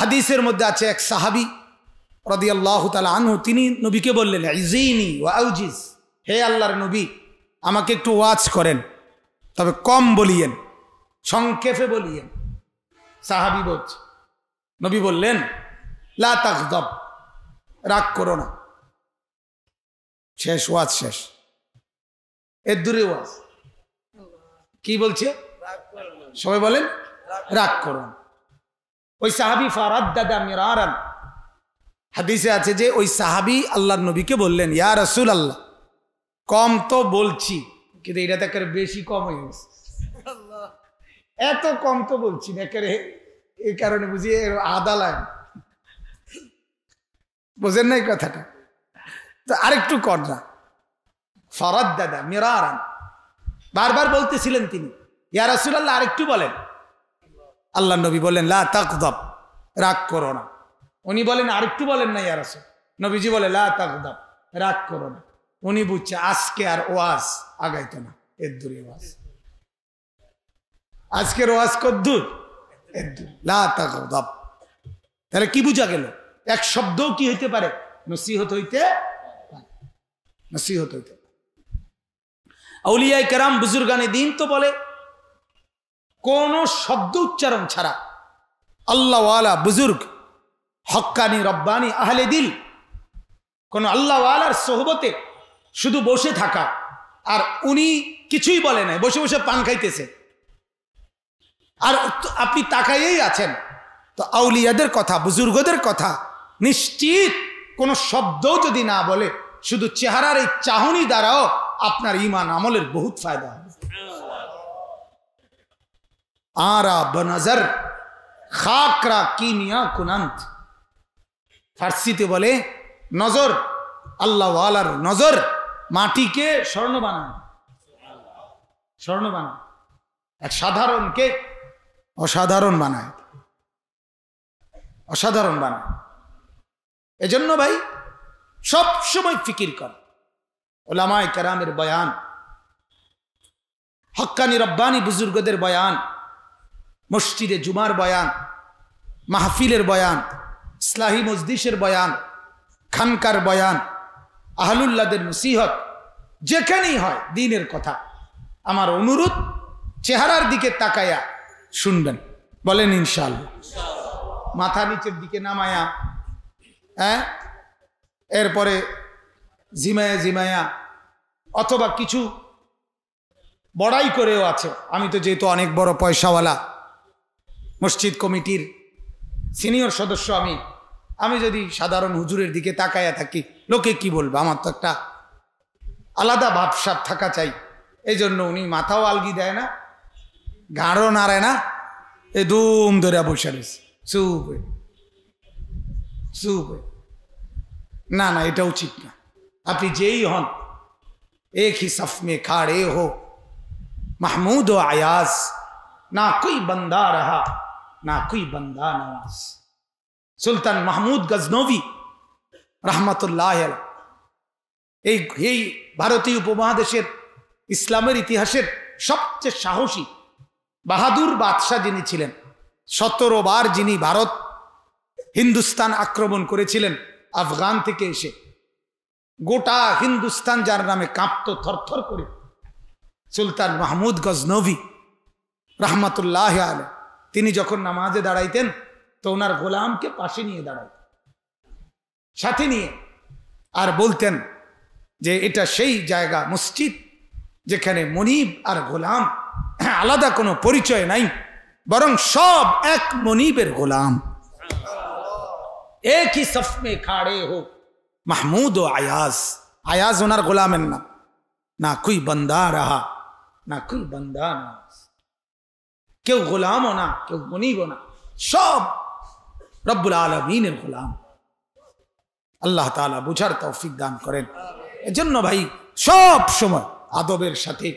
হাদিসের মধ্যে আছে এক সাহাবি রদি আল্লাহ তালা আনহু তিনি নবীকে বললেন ইজিনি ওয়াউজিস হে আল্লাহর নবী আমাকে একটু ওয়াচ করেন তবে কম বলিয়েন সংক্ষেপে বলিয়েন সাহাবি বলছে নবী বললেন লাগদব রাগ করো না শেষ ওয়াজ শেষ এর দূরে ওয়াজ কি বলছে সবাই বলেন রাগ করো ওই সাহাবি ফারাদ্দাদা মিরার হাদিসে আছে যে ওই সাহাবি আল্লাহ নবীকে বললেন ইয়া রসুল আল্লাহ কম তো বলছি কিন্তু এটা তো একেবারে বেশি কম হয়ে গেছে এত কম তো বলছি না একেবারে এই কারণে বুঝি আদা লাইন বোঝেন এই কথাটা তো আরেকটু কর না ফরাদ দাদা মিরারান বারবার বলতেছিলেন তিনি ইয়া রসুল আল্লাহ আরেকটু বলেন আল্লাহ নবী বলেন লা তাকদব রাগ করো না উনি বলেন আর একটু বলেন না ইয়ার আসে নবীজি বলে লা তাকদব রাগ করো না উনি বুঝছে আজকে আর ওয়াজ আগাইতো না এর দূরে ওয়াজ আজকের ওয়াজ কদ্দুর তাহলে কি বুঝা গেল এক শব্দ কি হইতে পারে নসিহত হইতে নসিহত হইতে আউলিয়ায় কেরাম বুজুর্গানে দিন তো বলে কোনো শব্দ উচ্চারণ ছাড়া আল্লাহওয়ালা বুজুর্গ হক্কানি রব্বানি আহলে দিল কোন আল্লাহওয়ালার সোহবতে শুধু বসে থাকা আর উনি কিছুই বলে নাই বসে বসে পান খাইতেছে আর আপনি তাকাইয়েই আছেন তো আউলিয়াদের কথা বুজুর্গদের কথা নিশ্চিত কোনো শব্দও যদি না বলে শুধু চেহারার এই চাহনি দ্বারাও আপনার ইমান আমলের বহুত ফায়দা হবে আরা বনজর খাকরা কিনিয়া কুনান্ত ফার্সিতে বলে নজর আল্লাহ আল্লাহওয়ালার নজর মাটিকে স্বর্ণ বানান স্বর্ণ বানান এক সাধারণকে অসাধারণ বানায় অসাধারণ বানায় এজন্য ভাই সব সময় ফিকির কর ওলামায় কেরামের বয়ান হক্কানি রব্বানি বুজুর্গদের বয়ান মসজিদে জুমার বয়ান মাহফিলের বয়ান ইসলাহী মজদিসের বয়ান খানকার বয়ান আহলুল্লাদের নসিহত যেখানেই হয় দিনের কথা আমার অনুরোধ চেহারার দিকে তাকায়া শুনবেন বলেন ইনশাল মাথা নিচের দিকে নামায়া হ্যাঁ এরপরে জিমায়া জিমায়া অথবা কিছু বড়াই করেও আছে আমি তো যেহেতু অনেক বড় পয়সাওয়ালা মসজিদ কমিটির সিনিয়র সদস্য আমি আমি যদি সাধারণ হুজুরের দিকে তাকাইয়া থাকি লোকে কি বলবে আমার তো একটা আলাদা ভাবসাব থাকা চাই এই জন্য উনি মাথাও আলগি দেয় না ঘাড়ও নাড়ে না এ দুম ধরে বসে রয়েছে চুপ চুপ না না এটা উচিত না আপনি যেই হন এক হি সফমে মে খাড়ে হো মাহমুদ ও আয়াস না কই বন্দা রাহা না কুই বন্দা নওয়াজ সুলতান মাহমুদ গজনবী রহমতুল্লাহ এই এই ভারতীয় উপমহাদেশের ইসলামের ইতিহাসের সবচেয়ে সাহসী বাহাদুর বাদশাহ যিনি ছিলেন সতেরো বার যিনি ভারত হিন্দুস্তান আক্রমণ করেছিলেন আফগান থেকে এসে গোটা হিন্দুস্তান যার নামে কাঁপত থরথর করে সুলতান মাহমুদ গজনবী রহমতুল্লাহ আলম তিনি যখন নামাজে দাঁড়াইতেন তো ওনার গোলামকে পাশে নিয়ে দাঁড়াইতেন সাথে নিয়ে আর বলতেন যে এটা সেই জায়গা মসজিদ যেখানে মনিব আর গোলাম আলাদা কোনো পরিচয় নাই বরং সব এক মনিবের গোলাম একই সফমে খাড়ে হোক মাহমুদ ও আয়াজ আয়াজ ওনার গোলামের না না কুই বন্দা রাহা না কুই বন্দা না কেউ গোলামও না কেউ গণিবও না সব রব্বুল আলমিনের গোলাম আল্লাহ তালা বুঝার তৌফিক দান করেন এজন্য ভাই সব সময় আদবের সাথে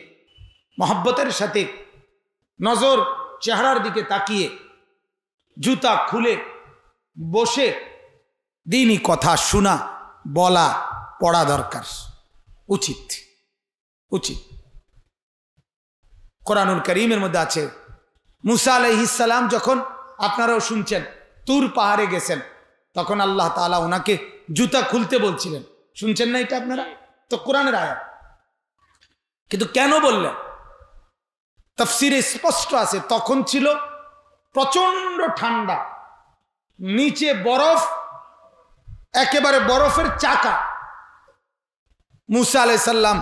মহাব্বতের সাথে নজর চেহারার দিকে তাকিয়ে জুতা খুলে বসে দিনই কথা শোনা বলা পড়া দরকার উচিত উচিত কোরআনুল করিমের মধ্যে আছে মুসা আলহিসাল্লাম যখন আপনারাও শুনছেন তুর পাহাড়ে গেছেন তখন আল্লাহ তালা ওনাকে জুতা খুলতে বলছিলেন শুনছেন না এটা আপনারা তো কোরআনের আয়া কিন্তু কেন বললেন তফসিরে স্পষ্ট আছে তখন ছিল প্রচন্ড ঠান্ডা নিচে বরফ একেবারে বরফের চাকা মুসা আলাই সাল্লাম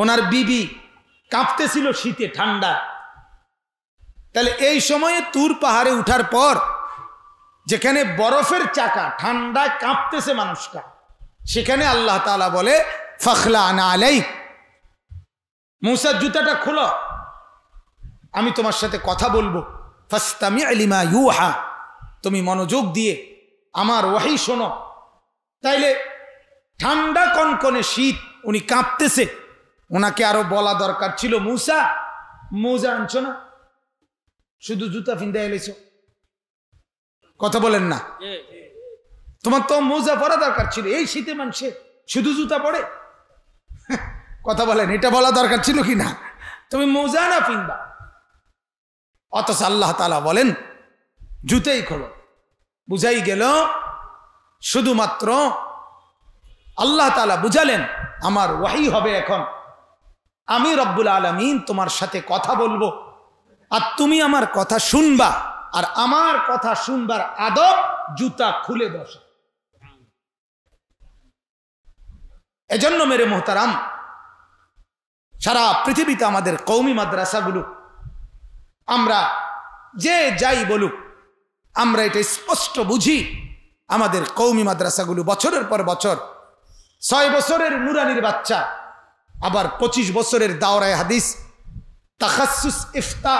ওনার বিবি কাঁপতেছিল শীতে ঠান্ডা তাহলে এই সময়ে তুর পাহাড়ে উঠার পর যেখানে বরফের চাকা ঠান্ডায় কাঁপতেছে মানুষটা সেখানে আল্লাহ তালা বলে ফখলা আনা আলাই মূসার জুতাটা খোলো আমি তোমার সাথে কথা বলবো ফাস্তামি আলিমা ইউহা তুমি মনোযোগ দিয়ে আমার ওয়াহি শোনো তাইলে ঠান্ডা কনকনে শীত উনি কাঁপতেছে ওনাকে আরো বলা দরকার ছিল মূসা মৌজা আনছো না শুধু জুতা ফিন্দা এলেছ কথা বলেন না তোমার তো মোজা পরা দরকার ছিল এই শীতে মানুষে শুধু জুতা পরে কথা বলেন এটা বলা দরকার ছিল কি না তুমি মোজা না ফিনবা অথচ আল্লাহ তালা বলেন জুতেই খোলো বুঝাই গেল শুধুমাত্র আল্লাহ তালা বুঝালেন আমার ওয়াহি হবে এখন আমি রব্বুল আলমিন তোমার সাথে কথা বলবো আর তুমি আমার কথা শুনবা আর আমার কথা শুনবার আদব জুতা খুলে বসা এজন্য মেরে মোহতারাম সারা পৃথিবীতে আমাদের কৌমি মাদ্রাসাগুলো আমরা যে যাই বলুক আমরা এটা স্পষ্ট বুঝি আমাদের কৌমি মাদ্রাসাগুলো বছরের পর বছর ছয় বছরের নুরানির বাচ্চা আবার পঁচিশ বছরের দাওরায় হাদিস তাহাসুস ইফতা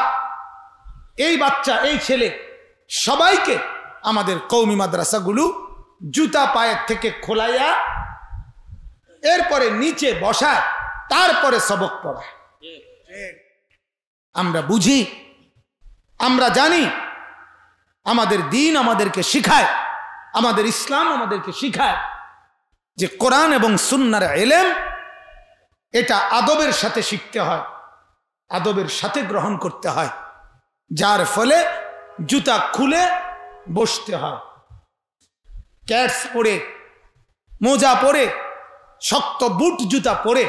এই বাচ্চা এই ছেলে সবাইকে আমাদের কৌমি মাদ্রাসাগুলো জুতা পায়ের থেকে খোলাইয়া এরপরে নিচে বসা তারপরে সবক পড়া আমরা বুঝি আমরা জানি আমাদের দিন আমাদেরকে শিখায় আমাদের ইসলাম আমাদেরকে শিখায় যে কোরআন এবং সুন্নার এলেম এটা আদবের সাথে শিখতে হয় আদবের সাথে গ্রহণ করতে হয় যার ফলে জুতা খুলে বসতে হয় ক্যাটস পরে মোজা পরে শক্ত বুট জুতা পরে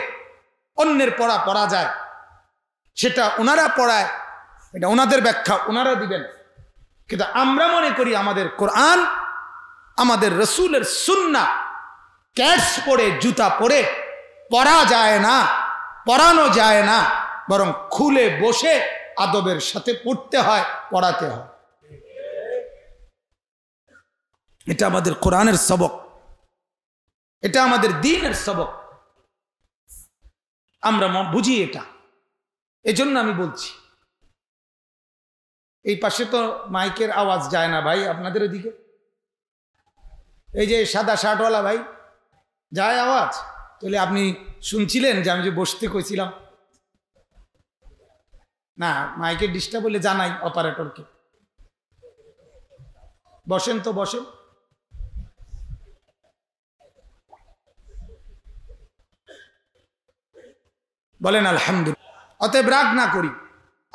অন্যের পড়া পরা যায় সেটা ওনারা পড়ায় এটা ওনাদের ব্যাখ্যা ওনারা দিবেন কিন্তু আমরা মনে করি আমাদের কোরআন আমাদের রসুলের সুন্না ক্যাটস পরে জুতা পরে পরা যায় না পরানো যায় না বরং খুলে বসে আদবের সাথে পড়তে হয় পড়াতে হয় এটা আমাদের কোরআনের সবক এটা আমাদের দিনের সবক আমরা বুঝি এটা এজন্য আমি বলছি এই পাশে তো মাইকের আওয়াজ যায় না ভাই আপনাদের ওদিকে এই যে সাদা শার্টওয়ালা ভাই যায় আওয়াজ তাহলে আপনি শুনছিলেন যে আমি যে বসতে কইছিলাম না মাইকে ডিস্টার্ব বলে জানাই অপারেটরকে বসেন তো বসেন বলেন আলহামদুলিল্লাহ অতএব রাগ না করি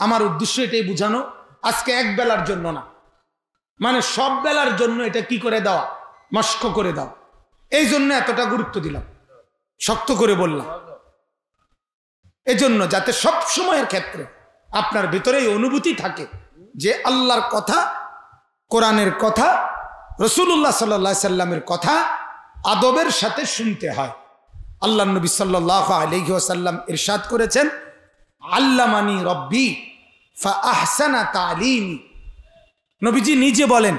আমার উদ্দেশ্য এটাই বুঝানো আজকে এক বেলার জন্য না মানে সব বেলার জন্য এটা কি করে দেওয়া মস্ক করে দাও এই জন্য এতটা গুরুত্ব দিলাম শক্ত করে বললাম এজন্য যাতে সব সময়ের ক্ষেত্রে আপনার ভিতরে এই অনুভূতি থাকে যে আল্লাহর কথা কোরআনের কথা রসুল্লাহ সাল্লা সাল্লামের কথা আদবের সাথে শুনতে হয় আল্লাহ নবী সাল্লাহ আলহি আসাল্লাম ইরশাদ করেছেন আল্লামানি রব্বি ফা আহসানা তালিমি নবীজি নিজে বলেন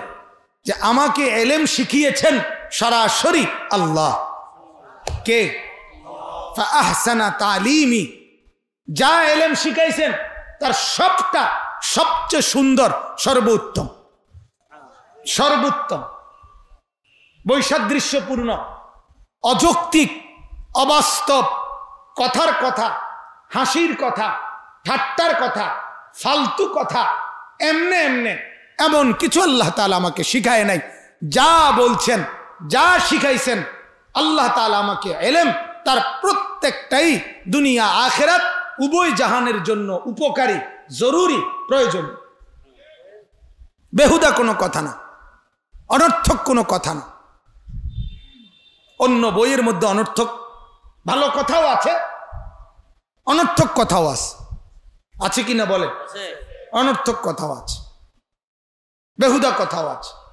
যে আমাকে এলেম শিখিয়েছেন সরাসরি আল্লাহ কে আহসানা তালিমি যা এলেম শিখাইছেন তার সবটা সবচেয়ে সুন্দর সর্বোত্তম সর্বোত্তম বৈসাদৃশ্যপূর্ণ অযৌক্তিক অবাস্তব কথার কথা হাসির কথা ঠাট্টার কথা ফালতু কথা এমনে এমনে এমন কিছু আল্লাহ তালা আমাকে শিখায় নাই যা বলছেন যা শিখাইছেন আল্লাহ তালা আমাকে এলেম তার প্রত্যেকটাই দুনিয়া আখেরাত উভয় জাহানের জন্য উপকারী জরুরি প্রয়োজন বেহুদা কোনো কথা না অনর্থক কোনো কথা না অন্য বইয়ের মধ্যে অনর্থক ভালো কথাও আছে অনর্থক কথাও আছে আছে কি না বলে অনর্থক কথাও আছে বেহুদা কথাও আছে